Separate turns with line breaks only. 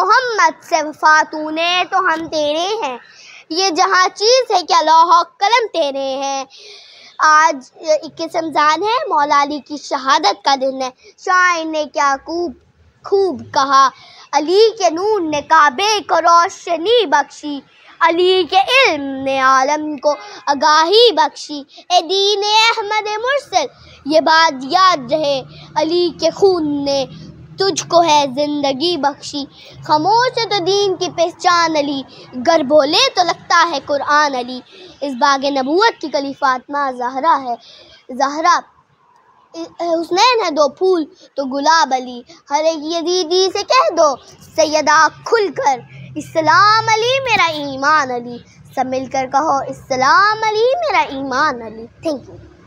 मोहम्मद से फातून तो हम तेरे हैं ये जहाँ चीज़ है क्या अल्लाह कलम तेरे हैं आज इक्कीस रमज़ान है मौलाली की शहादत का दिन है शायर ने क्या खूब खूब कहा अली के नून ने काबे को रोशनी बख्शी अली के इल्म ने आलम को आगाही बख्शी ए दीन अहमद मुरसल ये बात याद रहे अली के खून ने तुझको है जिंदगी बख्शी खामोश तो दीन की पहचान अली गर बोले तो लगता है कुरान अली इस बाग नबूत की कली फातमा जहरा है जहरा हुसनैन है दो फूल तो गुलाब अली हर एक यदीदी से कह दो सैदा खुल कर इस्लाम अली मेरा ईमान अली सब मिलकर कहो इस्लाम अली मेरा ईमान अली थैंक यू